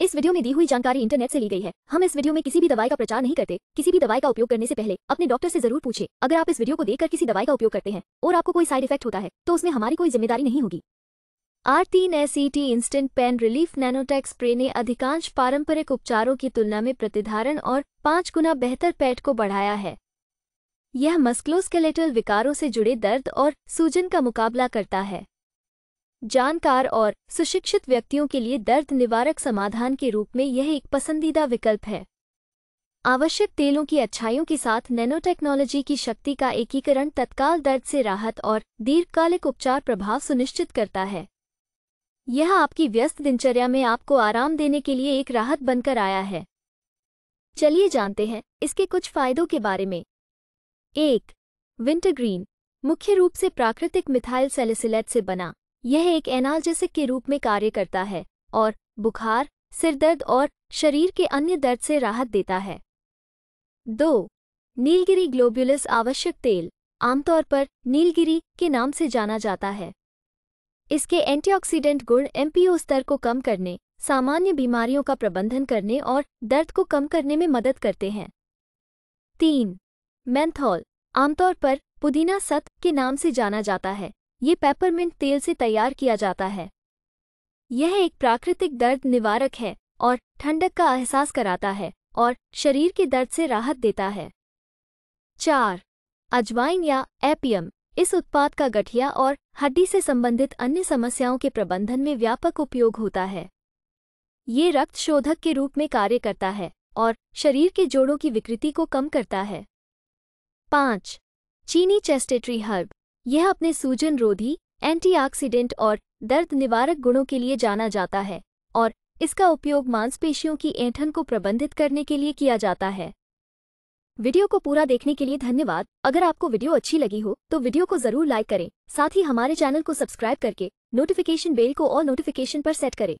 इस वीडियो में दी हुई जानकारी इंटरनेट से ली गई है हम इस वीडियो में किसी भी दवाई का प्रचार नहीं करते किसी भी दवाई का उपयोग करने से पहले अपने डॉक्टर से जरूर पूछे अगर आप इस वीडियो को देखकर किसी दवाई का उपयोग करते हैं और आपको कोई साइड इफेक्ट होता है तो उसमें हमारी कोई जिम्मेदारी नहीं होगी आर तीन instant pain relief nanotech spray ने अधिकांश पारंपरिक उपचारों की तुलना में प्रतिधारण और पांच गुना बेहतर पेट को बढ़ाया है यह मस्कुलोस्केलेटल विकारों से जुड़े दर्द और सूजन का मुकाबला करता है जानकार और सुशिक्षित व्यक्तियों के लिए दर्द निवारक समाधान के रूप में यह एक पसंदीदा विकल्प है आवश्यक तेलों की अच्छाइयों के साथ नैनोटेक्नोलॉजी की शक्ति का एकीकरण तत्काल दर्द से राहत और दीर्घकालिक उपचार प्रभाव सुनिश्चित करता है यह आपकी व्यस्त दिनचर्या में आपको आराम देने के लिए एक राहत बनकर आया है चलिए जानते हैं इसके कुछ फायदों के बारे में एक विंटरग्रीन मुख्य रूप से प्राकृतिक मिथाइल सेलिसिलेट से बना यह एक एनाल्जेसिक के रूप में कार्य करता है और बुखार सिरदर्द और शरीर के अन्य दर्द से राहत देता है दो नीलगिरी ग्लोब्यूलस आवश्यक तेल आमतौर पर नीलगिरी के नाम से जाना जाता है इसके एंटीऑक्सीडेंट गुण एमपीओ स्तर को कम करने सामान्य बीमारियों का प्रबंधन करने और दर्द को कम करने में मदद करते हैं तीन मैंथॉल आमतौर पर पुदीना सत के नाम से जाना जाता है ये पेपरमिंट तेल से तैयार किया जाता है यह एक प्राकृतिक दर्द निवारक है और ठंडक का एहसास कराता है और शरीर के दर्द से राहत देता है चार अजवाइन या एपियम इस उत्पाद का गठिया और हड्डी से संबंधित अन्य समस्याओं के प्रबंधन में व्यापक उपयोग होता है ये रक्त शोधक के रूप में कार्य करता है और शरीर के जोड़ों की विकृति को कम करता है पाँच चीनी चेस्टेट्री हर्ब यह अपने सूजन रोधी एंटीऑक्सीडेंट और दर्द निवारक गुणों के लिए जाना जाता है और इसका उपयोग मांसपेशियों की ऐंठन को प्रबंधित करने के लिए किया जाता है वीडियो को पूरा देखने के लिए धन्यवाद अगर आपको वीडियो अच्छी लगी हो तो वीडियो को जरूर लाइक करें साथ ही हमारे चैनल को सब्सक्राइब करके नोटिफिकेशन बेल को और नोटिफिकेशन पर सेट करें